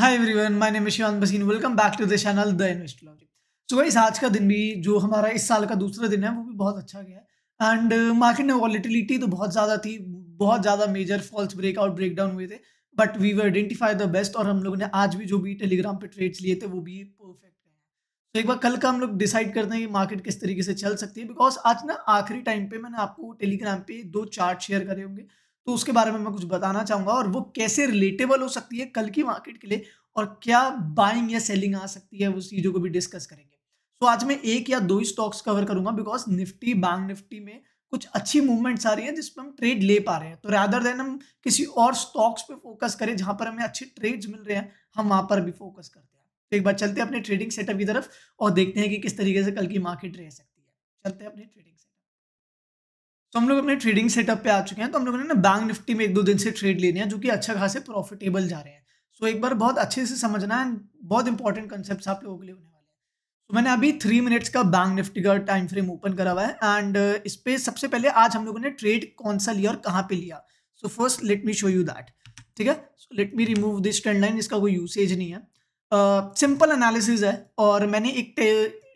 hi everyone my name इशियान बसीन welcome back to the channel the Investology so guys आज का दिन भी जो हमारा इस साल का दूसरा दिन है वो भी बहुत अच्छा गया एंड मार्केट uh, में वॉलिटिलिटी तो बहुत ज़्यादा थी बहुत ज़्यादा मेजर फॉल्स ब्रेकआउट ब्रेकडाउन हुए थे but we were identify the best और हम लोगों ने आज भी जो भी टेलीग्राम पर ट्रेड्स लिए थे वो भी परफेक्ट रहे तो एक बार कल का हम लोग डिसाइड करते हैं कि मार्केट किस तरीके से चल सकती है बिकॉज आज ना आखिरी टाइम पर मैंने आपको टेलीग्राम पे दो चार्ट शेयर करे होंगे तो उसके बारे में मैं कुछ बताना चाहूंगा और वो कैसे रिलेटेबल हो सकती है कल की मार्केट के लिए और क्या बाइंग या सेलिंग आ सकती है उस चीज़ों को भी डिस्कस करेंगे तो आज मैं एक या दो ही स्टॉक्स कवर करूंगा बिकॉज निफ्टी बैंक निफ्टी में कुछ अच्छी मूवमेंट्स आ रही है जिस पर हम ट्रेड ले पा रहे हैं तो रादर देन हम किसी और स्टॉक्स पे फोकस करें जहां पर हमें अच्छे ट्रेड्स मिल रहे हैं हम वहां पर भी फोकस करते हैं तो एक बार चलते हैं अपने ट्रेडिंग सेटअप की तरफ और देखते हैं कि किस तरीके से कल की मार्केट रह सकती है चलते हैं अपने ट्रेडिंग सेटअप तो हम लोग अपने ट्रेडिंग सेटअप पे आ चुके हैं तो हम लोगों ने ना बैंक निफ्टी में एक दो दिन से ट्रेड लेने हैं जो कि अच्छा खासे प्रॉफिटेबल जा रहे हैं सो एक बार बहुत अच्छे से समझना है बहुत इंपॉर्टेंट कंसेप्ट आप लोगों के लिए होने वाले हैं तो मैंने अभी थ्री मिनट्स का बैंक निफ्टी का टाइम फ्रेम ओपन करा हुआ है एंड इस पर सबसे पहले आज हम लोगों ने ट्रेड कौन सा लिया और कहाँ पर लिया so first let me show you that ठीक है so let me remove this trend line इसका कोई यूसेज नहीं है सिंपल uh, एनालिसिस है और मैंने एक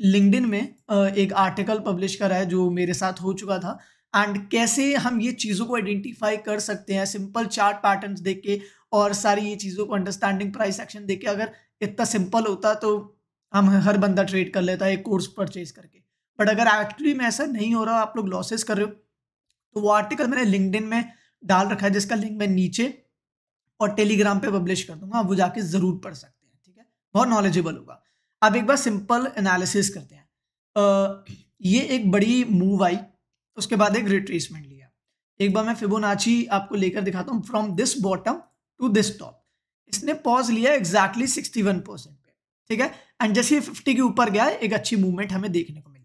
लिंकड में uh, एक आर्टिकल पब्लिश करा है जो मेरे साथ हो चुका था एंड कैसे हम ये चीज़ों को आइडेंटिफाई कर सकते हैं सिंपल चार्ट पैटर्न्स देख के और सारी ये चीज़ों को अंडरस्टैंडिंग प्राइस एक्शन देख के अगर इतना सिंपल होता तो हम हर बंदा ट्रेड कर लेता है एक कोर्स परचेज करके बट अगर एक्चुअली में ऐसा नहीं हो रहा आप लोग लॉसेस कर रहे हो तो वो आर्टिकल मैंने लिंकड में डाल रखा है जिसका लिंक मैं नीचे और टेलीग्राम पे पब्लिश कर दूंगा आप वो जाके ज़रूर पढ़ सकते हैं ठीक है बहुत नॉलेजेबल होगा अब एक बार सिंपल एनालिसिस करते हैं आ, ये एक बड़ी मूव आई उसके बाद एक रिट्रेसमेंट लिया एक बार मैं फिबोनाची आपको लेकर दिखाता हूँ from this bottom to this top इसने पॉज लिया एग्जैक्टली सिक्सटी वन परसेंट पे ठीक है एंड जैसे फिफ्टी के ऊपर गया एक अच्छी मूवमेंट हमें देखने को मिली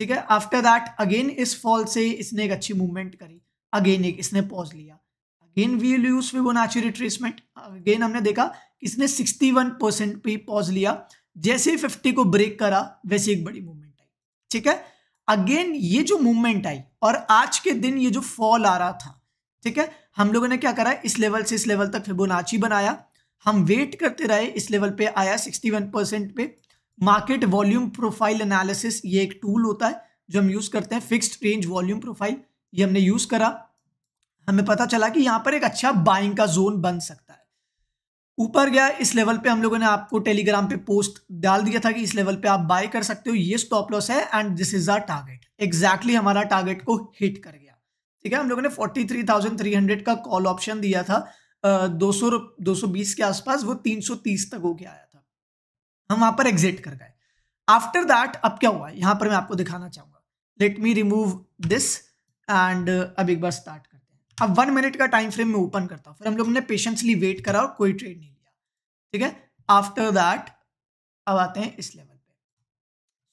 ठीक है आफ्टर दैट अगेन इस फॉल से इसने एक अच्छी मूवमेंट करी अगेन एक इसने पॉज लिया again we use Fibonacci retracement again हमने देखा इसने सिक्सटी वन परसेंट पे पॉज लिया जैसे फिफ्टी को ब्रेक करा वैसे एक बड़ी मूवमेंट आई ठीक है अगेन ये जो मूवमेंट आई और आज के दिन ये जो फॉल आ रहा था ठीक है हम लोगों ने क्या करा इस लेवल से इस लेवल तक फिबोनाची बनाया हम वेट करते रहे इस लेवल पे आया 61 परसेंट पे मार्केट वॉल्यूम प्रोफाइल एनालिसिस ये एक टूल होता है जो हम यूज़ करते हैं फिक्स्ड रेंज वॉल्यूम प्रोफाइल ये हमने यूज़ करा हमें पता चला कि यहाँ पर एक अच्छा बाइंग का जोन बन सकता है ऊपर गया इस लेवल पे हम लोगों ने आपको टेलीग्राम पे पोस्ट डाल दिया था कि इस लेवल पे आप बाय कर सकते हो ये स्टॉप लॉस है and this is our target exactly हमारा टारगेट को हिट कर गया ठीक है हम लोगों ने 43,300 का कॉल ऑप्शन दिया था दो सौ दो सौ बीस के आसपास वो 330 तक होके आया था हम वहां पर एग्जिट कर गए आफ्टर दैट अब क्या हुआ यहाँ पर मैं आपको दिखाना चाहूंगा let me remove this and अब एक बार स्टार्ट अब वन मिनट का टाइम फ्रेम में ओपन करता हूँ फिर हम लोग ने पेशेंसली वेट करा और कोई ट्रेड नहीं लिया ठीक है आफ्टर दैट अब आते हैं इस लेवल पे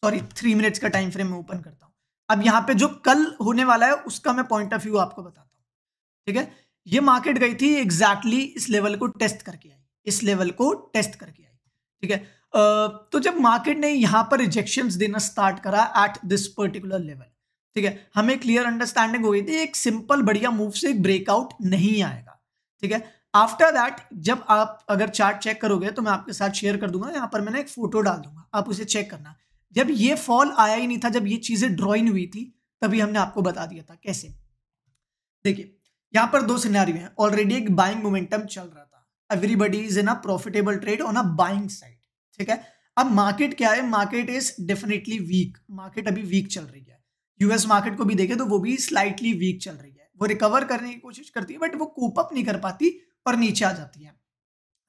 सॉरी थ्री मिनट्स का टाइम फ्रेम में ओपन करता हूँ अब यहाँ पे जो कल होने वाला है उसका मैं पॉइंट ऑफ व्यू आपको बताता हूँ ठीक है ये मार्केट गई थी एग्जैक्टली exactly इस लेवल को टेस्ट करके आई इस लेवल को टेस्ट करके आई ठीक है तो जब मार्केट ने यहाँ पर रिजेक्शन देना स्टार्ट करा एट दिस पर्टिकुलर लेवल ठीक है हमें क्लियर अंडरस्टैंडिंग हो गई थी एक सिंपल बढ़िया मूव से एक ब्रेकआउट नहीं आएगा ठीक है आफ्टर दैट जब आप अगर चार्ट चेक करोगे तो मैं आपके साथ शेयर कर दूंगा यहाँ पर मैंने एक फोटो डाल दूंगा आप उसे चेक करना जब ये फॉल आया ही नहीं था जब ये चीजें ड्रॉइन हुई थी तभी हमने आपको बता दिया था कैसे देखिए यहाँ पर दो सिनारियों हैं ऑलरेडी एक बाइंग मोमेंटम चल रहा था everybody is in a profitable trade on a buying side ठीक है अब मार्केट क्या है market is definitely weak market अभी वीक चल रही है यूएस मार्केट को भी देखें तो वो भी स्लाइटली वीक चल रही है वो रिकवर करने की कोशिश करती है बट वो कोप अप नहीं कर पाती और नीचे आ जाती है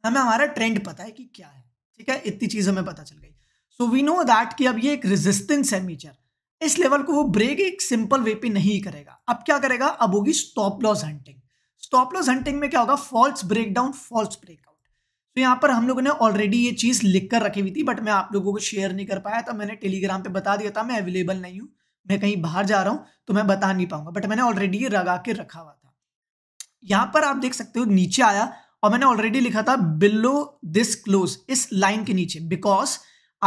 हमें हमारा ट्रेंड पता है कि क्या है ठीक है इतनी चीज़ हमें पता चल गई सो वी नो दैट कि अब ये एक रेजिस्टेंस है मीचर इस लेवल को वो ब्रेक एक सिंपल वे पे नहीं करेगा अब क्या करेगा अब होगी stop loss hunting stop loss hunting में क्या होगा फॉल्स ब्रेकडाउन फॉल्स ब्रेकआउट तो यहाँ पर हम लोगों ने ऑलरेडी ये चीज़ लिख कर रखी हुई थी बट मैं आप लोगों को शेयर नहीं कर पाया था मैंने टेलीग्राम पे बता दिया था मैं अवेलेबल नहीं हूँ मैं कहीं बाहर जा रहा हूं तो मैं बता नहीं पाऊंगा बट मैंने ऑलरेडी ये लगा के रखा हुआ था यहां पर आप देख सकते हो नीचे आया और मैंने ऑलरेडी लिखा था बिलो दिस क्लोज इस लाइन के नीचे बिकॉज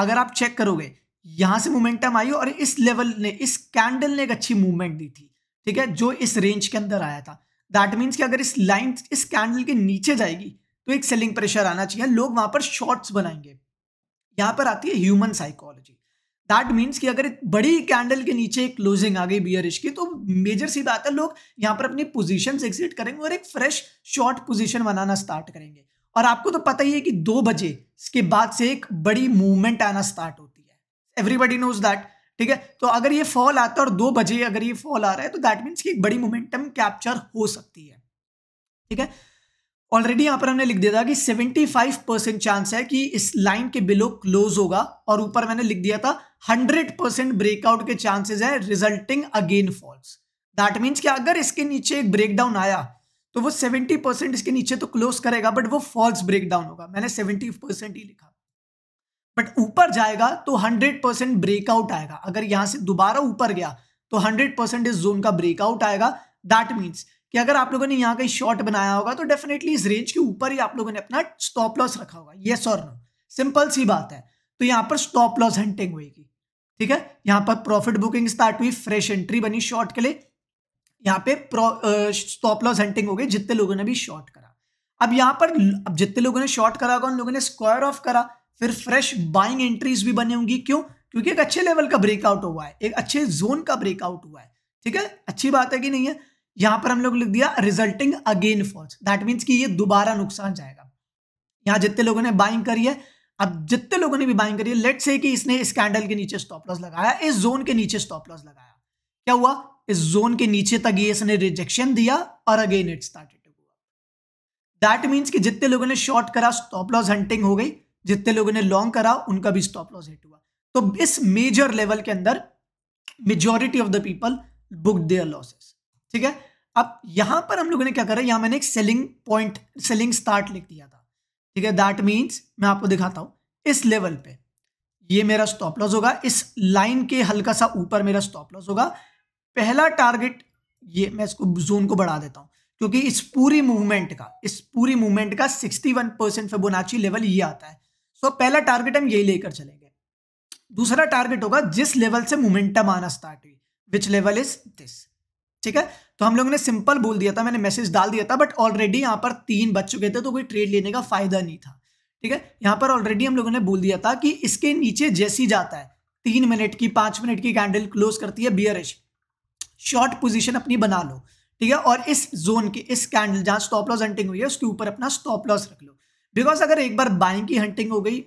अगर आप चेक करोगे यहां से मोमेंटम आई और इस लेवल ने इस कैंडल ने एक अच्छी मूवमेंट दी थी ठीक है जो इस रेंज के अंदर आया था दैट मीन्स कि अगर इस लाइन इस कैंडल के नीचे जाएगी तो एक सेलिंग प्रेशर आना चाहिए लोग वहां पर शॉर्ट्स बनाएंगे यहां पर आती है ह्यूमन साइकोलॉजी दैट मीन्स कि अगर बड़ी कैंडल के नीचे एक क्लोजिंग आ गई बियरिश की तो मेजर सी बात है लोग यहाँ पर अपनी पोजिशन एग्जिट करेंगे और एक फ्रेश शॉर्ट पोजिशन बनाना स्टार्ट करेंगे और आपको तो पता ही है कि दो बजे इसके बाद से एक बड़ी मूवमेंट आना स्टार्ट होती है एवरीबडी नोज दैट ठीक है तो अगर ये फॉल आता है और दो बजे अगर ये फॉल आ रहा है तो दैट मीन्स कि एक बड़ी मोमेंटम कैप्चर हो सकती है ठीक है ऑलरेडी यहाँ पर हमने लिख दिया था कि 75 परसेंट चांस है कि इस लाइन के बिलो क्लोज होगा और ऊपर मैंने लिख दिया था हंड्रेड परसेंट ब्रेकआउट के चांसेस है resulting again false that means कि अगर इसके नीचे एक ब्रेकडाउन आया तो वो सेवेंटी परसेंट इसके नीचे तो क्लोज करेगा बट वो फॉल्स ब्रेकडाउन होगा मैंने सेवेंटी परसेंट ही लिखा बट ऊपर जाएगा तो हंड्रेड परसेंट ब्रेकआउट आएगा अगर यहां से दोबारा ऊपर गया तो हंड्रेड परसेंट इस जोन का ब्रेकआउट आएगा दैट मीन्स कि अगर आप लोगों ने यहाँ का शॉर्ट बनाया होगा तो डेफिनेटली इस रेंज के ऊपर ही आप लोगों ने अपना स्टॉप लॉस रखा होगा येस और नो सिंपल सी बात है तो यहाँ पर स्टॉप लॉस हंटिंग होगी ठीक है यहां पर प्रॉफिट बुकिंग स्टार्ट हुई फ्रेश एंट्री बनी शॉर्ट के लिए यहां पे स्टॉप लॉस हंटिंग हो गई जितने लोगों ने भी शॉर्ट करा अब यहां पर अब जितने लोगों ने शॉर्ट करा होगा उन लोगों ने स्क्वायर ऑफ करा फिर फ्रेश बाइंग एंट्रीज भी बनी होंगी क्यों क्योंकि एक अच्छे लेवल का ब्रेकआउट हुआ है एक अच्छे जोन का ब्रेकआउट हुआ है ठीक है अच्छी बात है कि नहीं है यहां पर हम लोग लिख दिया resulting again false that means कि ये दोबारा नुकसान जाएगा यहां जितने लोगों ने बाइंग करी है अब जितने लोगों ने भी बाइंग करी लेट से कि इसने इस कैंडल के नीचे स्टॉप लॉस लगाया इस जोन के नीचे स्टॉप लॉस लगाया क्या हुआ इस जोन के नीचे तक ये इसने रिजेक्शन दिया और again it started that means कि जितने लोगों ने शॉर्ट करा स्टॉप लॉस हंटिंग हो गई जितने लोगों ने लॉन्ग करा उनका भी स्टॉप लॉस हिट हुआ तो इस मेजर लेवल के अंदर majority of the people book their losses ठीक है अब यहां पर हम लोगों ने क्या करा यहां मैंने एक सेलिंग पॉइंट सेलिंग स्टार्ट लिख दिया था ठीक है दैट मीन्स मैं आपको दिखाता हूं इस लेवल पे ये मेरा स्टॉप लॉस होगा इस लाइन के हल्का सा ऊपर मेरा स्टॉप लॉस होगा पहला टारगेट ये मैं इसको जोन को बढ़ा देता हूं क्योंकि इस पूरी मूवमेंट का इस पूरी मूवमेंट का 61 परसेंट फेबोनाची लेवल ये आता है सो so, पहला टारगेट हम यही लेकर चलेंगे दूसरा टारगेट होगा जिस लेवल से मोमेंटम आना स्टार्ट हुई विच लेवल इज दिस ठीक है तो हम लोगों ने सिंपल बोल दिया था मैंने मैसेज डाल दिया था बट ऑलरेडी यहाँ पर तीन बच चुके थे तो कोई ट्रेड लेने का फायदा नहीं था ठीक है यहाँ पर ऑलरेडी हम लोगों ने बोल दिया था कि इसके नीचे जैसी जाता है तीन मिनट की पांच मिनट की कैंडल क्लोज करती है बियरिश शॉर्ट पोजिशन अपनी बना लो ठीक है और इस जोन के इस कैंडल जहाँ स्टॉप लॉस हंटिंग हुई है उसके ऊपर अपना स्टॉप लॉस रख लो बिकॉज अगर एक बार बाइंग की हंटिंग हो गई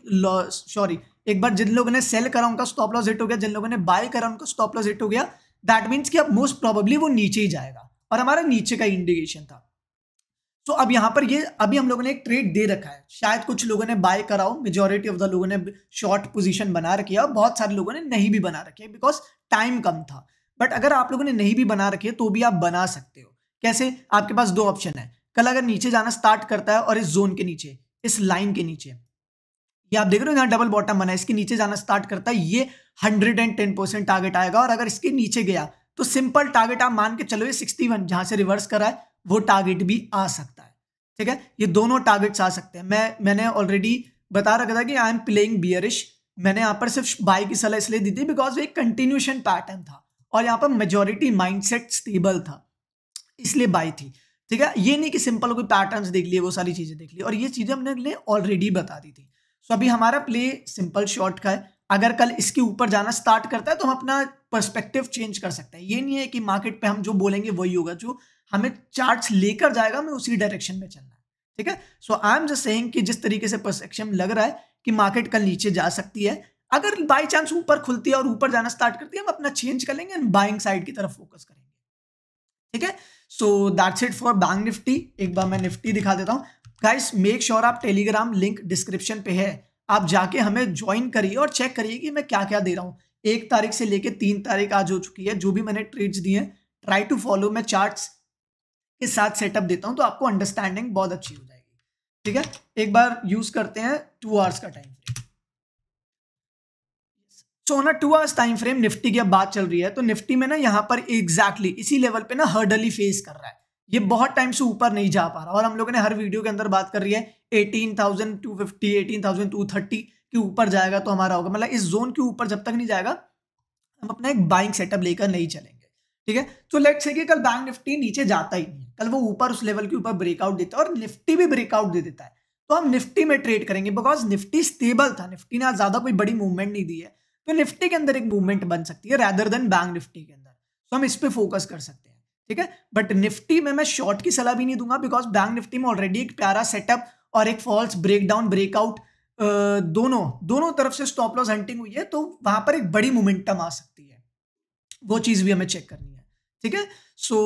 सॉरी एक बार जिन लोगों ने सेल करा उनका स्टॉप लॉस हिट हो गया जिन लोगों ने बाय करा उनका स्टॉप लॉस हिट हो गया दैट मीन्स कि अब मोस्ट प्रॉबली वो नीचे ही जाएगा और हमारा नीचे का इंडिकेशन था तो अब यहाँ पर ये अभी हम लोगों ने एक ट्रेड दे रखा है शायद कुछ लोगों ने बाय करा मेजोरिटी ऑफ द लोगों ने शॉर्ट पोजीशन बना रखी है और बहुत सारे लोगों ने नहीं भी बना रखी है बिकॉज टाइम कम था बट अगर आप लोगों ने नहीं भी बना रखी है तो भी आप बना सकते हो कैसे आपके पास दो ऑप्शन है कल अगर नीचे जाना स्टार्ट करता है और इस जोन के नीचे इस लाइन के नीचे ये आप देख रहे हो यहाँ डबल बॉटम बना है इसके नीचे जाना स्टार्ट करता है ये hundred and ten percent target आएगा और अगर इसके नीचे गया तो सिंपल टारगेट आप मान के चलो ये सिक्सटी वन जहाँ से रिवर्स करा है वो टारगेट भी आ सकता है ठीक है ये दोनों टारगेट्स आ सकते हैं मैं मैंने ऑलरेडी बता रखा था कि आई एम प्लेइंग बियरिश मैंने यहाँ पर सिर्फ बाई की सलाह इसलिए दी थी बिकॉज वो एक कंटिन्यूशन पैटर्न था और यहाँ पर मेजोरिटी माइंड स्टेबल था इसलिए बाई थी ठीक है ये नहीं कि सिंपल कोई पैटर्न देख लिए वो सारी चीज़ें देख ली और ये चीज़ें हमने ऑलरेडी बता दी थी सो अभी हमारा प्ले सिंपल शॉट का है अगर कल इसके ऊपर जाना स्टार्ट करता है तो हम अपना परस्पेक्टिव चेंज कर सकते हैं ये नहीं है कि मार्केट पे हम जो बोलेंगे वही होगा जो हमें चार्ट्स लेकर जाएगा हमें उसी डायरेक्शन में चलना है ठीक है so I am just saying कि जिस तरीके से परसेप्शन लग रहा है कि मार्केट कल नीचे जा सकती है अगर बाई चांस ऊपर खुलती है और ऊपर जाना स्टार्ट करती है हम अपना चेंज कर लेंगे एंड बाइंग साइड की तरफ फोकस करेंगे ठीक है so that's it for bank Nifty एक बार मैं निफ्टी दिखा देता हूँ गाइस मेक श्योर आप टेलीग्राम लिंक डिस्क्रिप्शन पे है आप जाके हमें ज्वाइन करिए और चेक करिए कि मैं क्या क्या दे रहा हूँ एक तारीख से लेके तीन तारीख आज हो चुकी है जो भी मैंने ट्रेड्स दिए हैं ट्राई टू फॉलो मैं चार्ट्स के साथ सेटअप देता हूँ तो आपको अंडरस्टैंडिंग बहुत अच्छी हो जाएगी ठीक है एक बार यूज करते हैं टू आवर्स का टाइम फ्रेम सो ना two hours time frame Nifty की अब बात चल रही है तो निफ्टी में ना यहाँ पर एग्जैक्टली exactly इसी लेवल पे ना हर्डली फेस कर रहा है ये बहुत टाइम से ऊपर नहीं जा पा रहा और हम लोगों ने हर वीडियो के अंदर बात कर रही है eighteen thousand two fifty eighteen thousand two thirty के ऊपर जाएगा तो हमारा होगा मतलब इस जोन के ऊपर जब तक नहीं जाएगा हम अपना एक बाइंग सेटअप लेकर नहीं चलेंगे ठीक है तो लेट से कल बैंक निफ्टी नीचे जाता ही नहीं कल वो ऊपर उस लेवल के ऊपर ब्रेकआउट देता है और निफ्टी भी ब्रेकआउट दे देता है तो हम निफ्टी में ट्रेड करेंगे बिकॉज निफ्टी स्टेबल था निफ्टी ने आज ज्यादा कोई बड़ी मूवमेंट नहीं दी है तो निफ्टी के अंदर एक मूवमेंट बन सकती है रैदर देन बैंक निफ्टी के अंदर तो हम इस पर फोकस कर सकते हैं ठीक है बट निफ्टी में मैं शॉर्ट की सलाह भी नहीं दूंगा बिकॉज बैंक निफ्टी में ऑलरेडी एक प्यारा सेटअप और एक फॉल्स ब्रेकडाउन ब्रेकआउट दोनों दोनों तरफ से स्टॉप लॉस हंटिंग हुई है तो वहां पर एक बड़ी मोमेंटम आ सकती है वो चीज भी हमें चेक करनी है ठीक है सो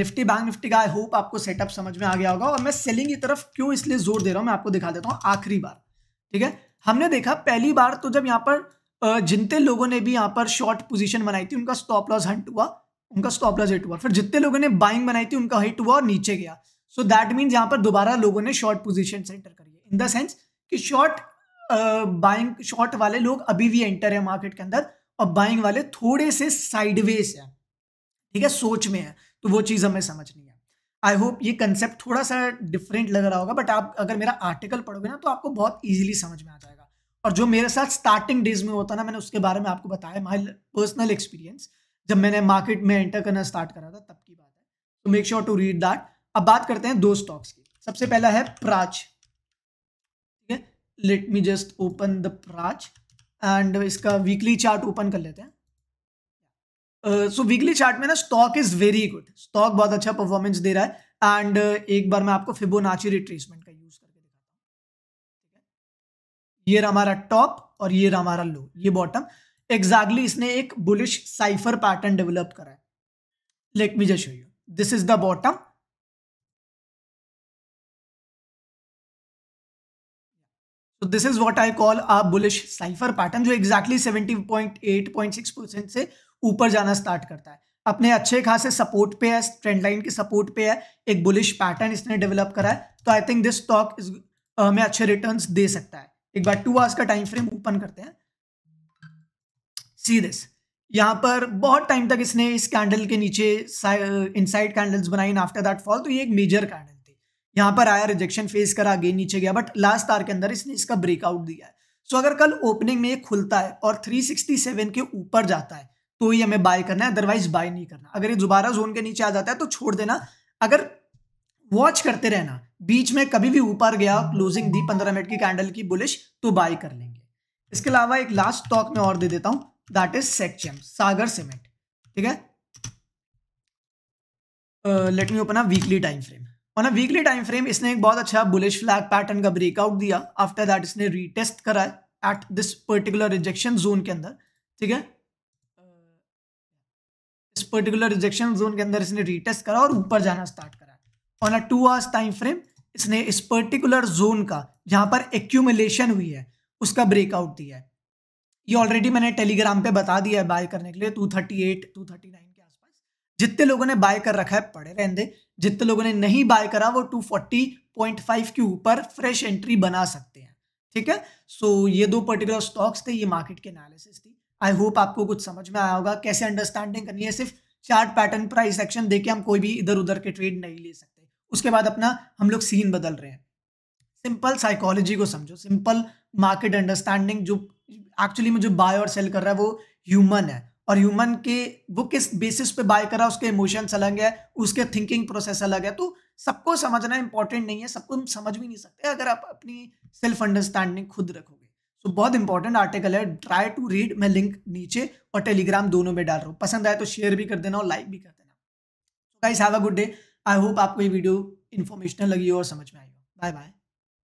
निफ्टी बैंक निफ्टी का आई होप आपको सेटअप समझ में आ गया होगा और मैं सेलिंग की तरफ क्यों इसलिए जोर दे रहा हूं मैं आपको दिखा देता हूँ आखिरी बार ठीक है हमने देखा पहली बार तो जब यहाँ पर जिनते लोगों ने भी यहाँ पर शॉर्ट पोजिशन बनाई थी उनका स्टॉप लॉस हंट हुआ उनका स्टॉप लॉस हिट हुआ फिर जितने लोगों ने बाइंग बनाई थी उनका हिट हुआ और नीचे गया सो दैट मीन यहाँ पर दोबारा लोगों ने शॉर्ट पोजिशन एंटर करी है इन द सेंस कि शॉर्ट बाइंग शॉर्ट वाले लोग अभी भी एंटर है मार्केट के अंदर और बाइंग वाले थोड़े से साइडवेज है ठीक है सोच में है तो वो चीज़ हमें समझनी है आई होप ये कंसेप्ट थोड़ा सा डिफरेंट लग रहा होगा बट आप अगर मेरा आर्टिकल पढ़ोगे ना तो आपको बहुत ईजिली समझ में आ जाएगा और जो मेरे साथ स्टार्टिंग डेज में होता ना मैंने उसके बारे में आपको बताया माई पर्सनल एक्सपीरियंस जब मैंने मार्केट में एंटर करना स्टार्ट करा था तब की बात है तो make sure to read that अब बात करते हैं दो स्टॉक्स की सबसे पहला है प्राच ठीक है let me just open the Praj and इसका वीकली चार्ट ओपन कर लेते हैं सो वीकली चार्ट में ना stock is very good stock बहुत अच्छा परफॉर्मेंस दे रहा है एंड uh, एक बार मैं आपको फिबोनाची रिट्रेसमेंट का यूज करके दिखाता हूँ ये हमारा टॉप और ये हमारा लो ये बॉटम एग्जैक्टली इसने एक बुलिश साइफर पैटर्न डेवलप करा है let me just show you this is the bottom तो this is what I call a bullish cypher pattern जो exactly seventy point eight point six percent से ऊपर जाना start करता है अपने अच्छे खासे सपोर्ट पे है ट्रेंड लाइन के सपोर्ट पे है एक बुलिश पैटर्न इसने डेवलप करा है तो I think this stock is हमें अच्छे रिटर्न्स दे सकता है एक बार टू आवर्स का टाइम फ्रेम ओपन करते हैं सी दिस यहाँ पर बहुत टाइम तक इसने इस कैंडल के नीचे इन साइड कैंडल्स बनाई आफ्टर दैट फॉल तो ये एक मेजर कैंडल थी यहाँ पर आया रिजेक्शन फेस करा अगेन नीचे गया बट लास्ट आर के अंदर इसने इसका ब्रेकआउट दिया है सो so, अगर कल ओपनिंग में ये खुलता है और 367 के ऊपर जाता है तो ही हमें बाय करना है अदरवाइज बाय नहीं करना अगर ये दोबारा जोन के नीचे आ जाता है तो छोड़ देना अगर वॉच करते रहना बीच में कभी भी ऊपर गया क्लोजिंग दी पंद्रह मिनट की कैंडल की बुलिश तो बाय कर लेंगे इसके अलावा एक लास्ट स्टॉक में और दे देता हूँ दैट इज सेक्चम सागर सीमेंट ठीक है let me open a weekly time frame on a weekly time frame इसने एक बहुत अच्छा बुलिश फ्लैग पैटर्न का ब्रेकआउट दिया आफ्टर दैट इसने रीटेस्ट करा at this particular rejection zone के अंदर ठीक है इस पर्टिकुलर रिजेक्शन जोन के अंदर इसने रीटेस्ट करा और ऊपर जाना स्टार्ट करा on a two hours time frame इसने इस पर्टिकुलर जोन का जहां पर एक्यूमुलेशन हुई है उसका ब्रेकआउट दिया है ये ऑलरेडी मैंने टेलीग्राम पे बता दिया है बाय करने के लिए two thirty eight two thirty nine के आसपास जितने लोगों ने बाय कर रखा है पड़े रहने दे जितने लोगों ने नहीं बाय करा वो टू फोर्टी पॉइंट फाइव के ऊपर फ्रेश एंट्री बना सकते हैं ठीक है सो so, ये दो पर्टिकुलर स्टॉक्स थे ये मार्केट के एनालिसिस थी आई होप आपको कुछ समझ में आया होगा कैसे अंडरस्टैंडिंग करनी है सिर्फ चार्ट पैटर्न प्राइस एक्शन देके हम कोई भी इधर उधर के ट्रेड नहीं ले सकते उसके बाद अपना हम लोग सीन बदल रहे हैं सिंपल साइकोलॉजी को समझो सिंपल मार्केट अंडरस्टैंडिंग जो एक्चुअली में जो बाय और सेल कर रहा है वो ह्यूमन है और ह्यूमन के वो किस बेसिस पे बाय करा उसके इमोशंस अलग है उसके थिंकिंग प्रोसेस अलग है तो सबको समझना इंपॉर्टेंट नहीं है सबको हम समझ भी नहीं सकते अगर आप अपनी सेल्फ अंडरस्टैंडिंग खुद रखोगे सो so, बहुत इंपॉर्टेंट आर्टिकल है ट्राई टू रीड मैं लिंक नीचे और टेलीग्राम दोनों में डाल रहा हूँ पसंद आए तो शेयर भी कर देना और लाइक भी कर देना guys have a good day I hope आपको ये वीडियो इन्फॉर्मेशनल लगी हो और समझ में आई हो बाय बाय